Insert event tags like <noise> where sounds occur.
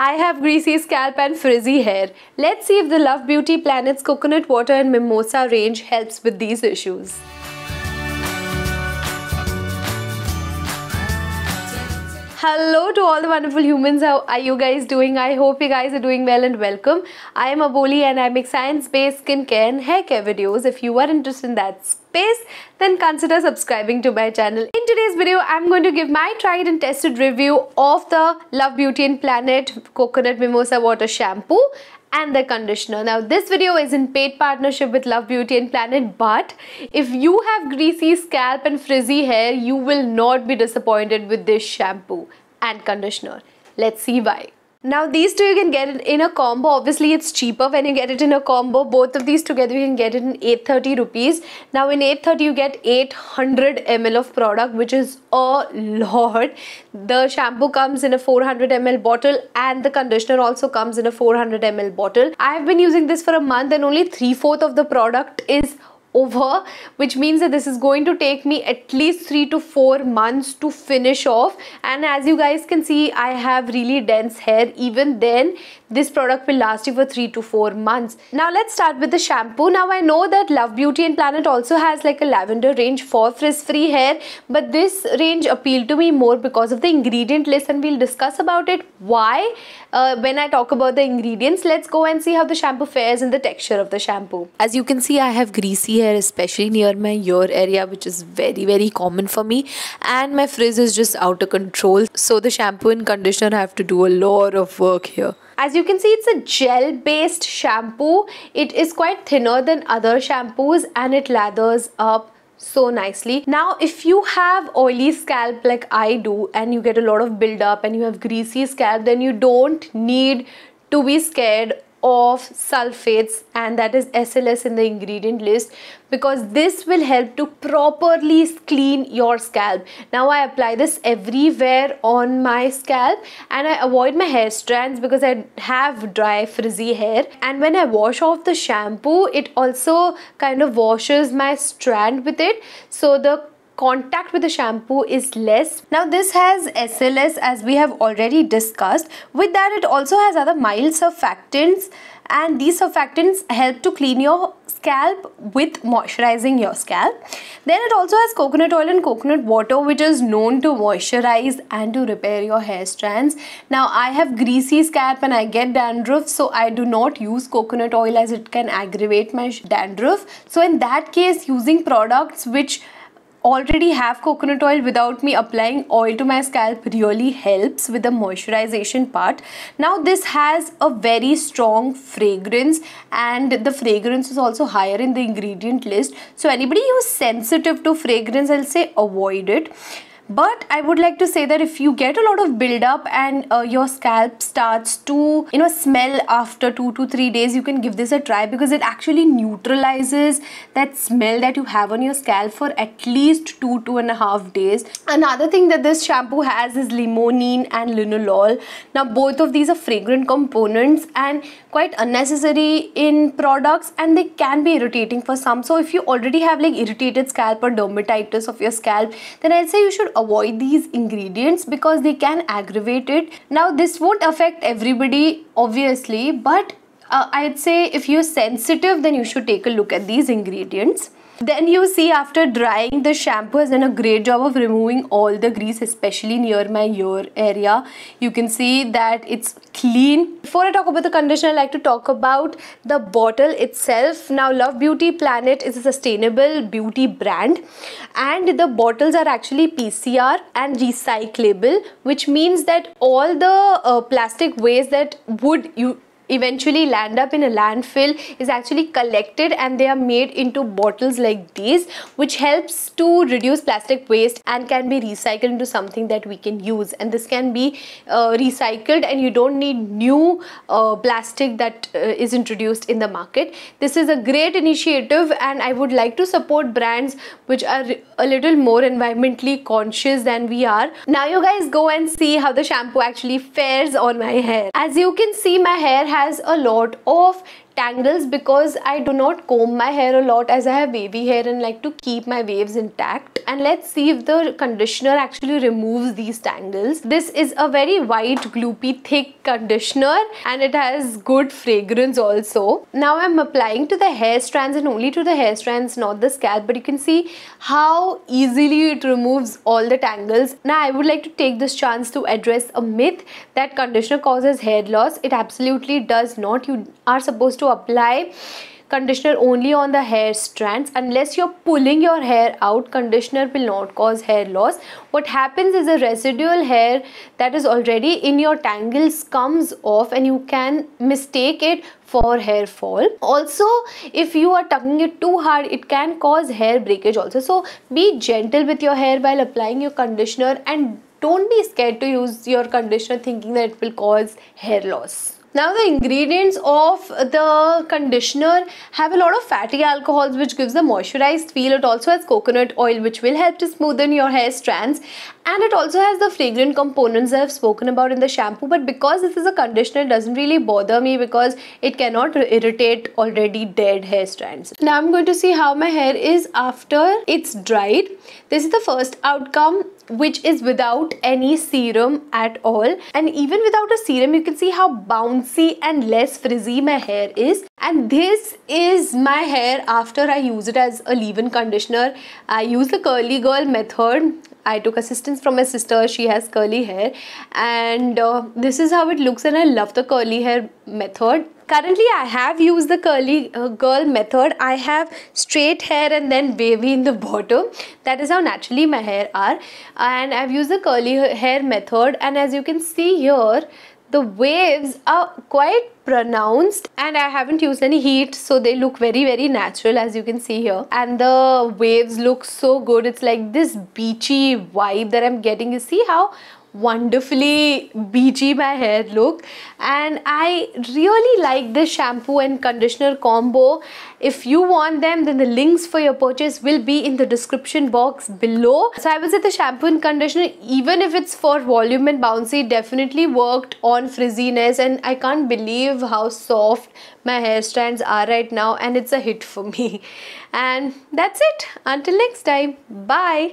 I have greasy scalp and frizzy hair. Let's see if the Love Beauty Planet's coconut water and mimosa range helps with these issues. Hello to all the wonderful humans. How are you guys doing? I hope you guys are doing well and welcome. I am Aboli and I make science-based skincare and hair care videos. If you are interested in that space, then consider subscribing to my channel. In today's video, I'm going to give my tried and tested review of the Love Beauty and Planet Coconut Mimosa Water Shampoo and the conditioner. Now this video is in paid partnership with Love Beauty and Planet but if you have greasy scalp and frizzy hair you will not be disappointed with this shampoo and conditioner. Let's see why. Now these two you can get it in a combo. Obviously it's cheaper when you get it in a combo. Both of these together you can get it in 830 rupees. Now in 830 you get 800 ml of product which is a lot. The shampoo comes in a 400 ml bottle and the conditioner also comes in a 400 ml bottle. I have been using this for a month and only 3 fourth of the product is over which means that this is going to take me at least three to four months to finish off and as you guys can see I have really dense hair even then this product will last you for three to four months now let's start with the shampoo now I know that Love Beauty and Planet also has like a lavender range for frizz free hair but this range appealed to me more because of the ingredient list and we'll discuss about it why uh, when I talk about the ingredients let's go and see how the shampoo fares and the texture of the shampoo as you can see I have greasy especially near my ear area which is very very common for me and my frizz is just out of control so the shampoo and conditioner have to do a lot of work here as you can see it's a gel based shampoo it is quite thinner than other shampoos and it lathers up so nicely. Now if you have oily scalp like I do and you get a lot of buildup and you have greasy scalp then you don't need to be scared of sulfates and that is SLS in the ingredient list because this will help to properly clean your scalp. Now I apply this everywhere on my scalp and I avoid my hair strands because I have dry frizzy hair and when I wash off the shampoo it also kind of washes my strand with it so the contact with the shampoo is less. Now this has SLS as we have already discussed. With that it also has other mild surfactants and these surfactants help to clean your scalp with moisturizing your scalp. Then it also has coconut oil and coconut water which is known to moisturize and to repair your hair strands. Now I have greasy scalp and I get dandruff so I do not use coconut oil as it can aggravate my dandruff. So in that case using products which already have coconut oil without me applying oil to my scalp really helps with the moisturization part now this has a very strong fragrance and the fragrance is also higher in the ingredient list so anybody who's sensitive to fragrance i'll say avoid it but I would like to say that if you get a lot of buildup and uh, your scalp starts to you know smell after two to three days you can give this a try because it actually neutralizes that smell that you have on your scalp for at least two two and a half days another thing that this shampoo has is limonene and linalool now both of these are fragrant components and quite unnecessary in products and they can be irritating for some so if you already have like irritated scalp or dermatitis of your scalp then i would say you should avoid these ingredients because they can aggravate it. Now this won't affect everybody obviously but uh, I'd say if you're sensitive then you should take a look at these ingredients. Then you see after drying the shampoo has done a great job of removing all the grease especially near my ear area. You can see that it's clean. Before I talk about the conditioner I like to talk about the bottle itself. Now Love Beauty Planet is a sustainable beauty brand and the bottles are actually PCR and recyclable which means that all the uh, plastic waste that would you eventually land up in a landfill is actually collected and they are made into bottles like these which helps to reduce plastic waste and can be recycled into something that we can use and this can be uh, recycled and you don't need new uh, plastic that uh, is introduced in the market this is a great initiative and I would like to support brands which are a little more environmentally conscious than we are now you guys go and see how the shampoo actually fares on my hair as you can see my hair has has a lot of tangles because I do not comb my hair a lot as I have wavy hair and like to keep my waves intact and let's see if the conditioner actually removes these tangles. This is a very white gloopy thick conditioner and it has good fragrance also. Now I'm applying to the hair strands and only to the hair strands not the scalp but you can see how easily it removes all the tangles. Now I would like to take this chance to address a myth that conditioner causes hair loss. It absolutely does not. You are supposed to apply conditioner only on the hair strands unless you're pulling your hair out conditioner will not cause hair loss what happens is a residual hair that is already in your tangles comes off and you can mistake it for hair fall also if you are tugging it too hard it can cause hair breakage also so be gentle with your hair while applying your conditioner and don't be scared to use your conditioner thinking that it will cause hair loss now the ingredients of the conditioner have a lot of fatty alcohols which gives a moisturized feel. It also has coconut oil which will help to smoothen your hair strands and it also has the fragrant components I've spoken about in the shampoo but because this is a conditioner it doesn't really bother me because it cannot irritate already dead hair strands. Now I'm going to see how my hair is after it's dried. This is the first outcome which is without any serum at all and even without a serum you can see how bouncy and less frizzy my hair is and this is my hair after I use it as a leave-in conditioner I use the curly girl method I took assistance from my sister she has curly hair and uh, this is how it looks and I love the curly hair method currently I have used the curly uh, girl method. I have straight hair and then wavy in the bottom. That is how naturally my hair are. And I've used the curly hair method and as you can see here, the waves are quite pronounced and I haven't used any heat so they look very very natural as you can see here and the waves look so good it's like this beachy vibe that I'm getting you see how wonderfully beachy my hair look and I really like this shampoo and conditioner combo if you want them then the links for your purchase will be in the description box below so I would say the shampoo and conditioner even if it's for volume and bouncy definitely worked on frizziness and I can't believe believe how soft my hair strands are right now and it's a hit for me. <laughs> And that's it. Until next time. Bye.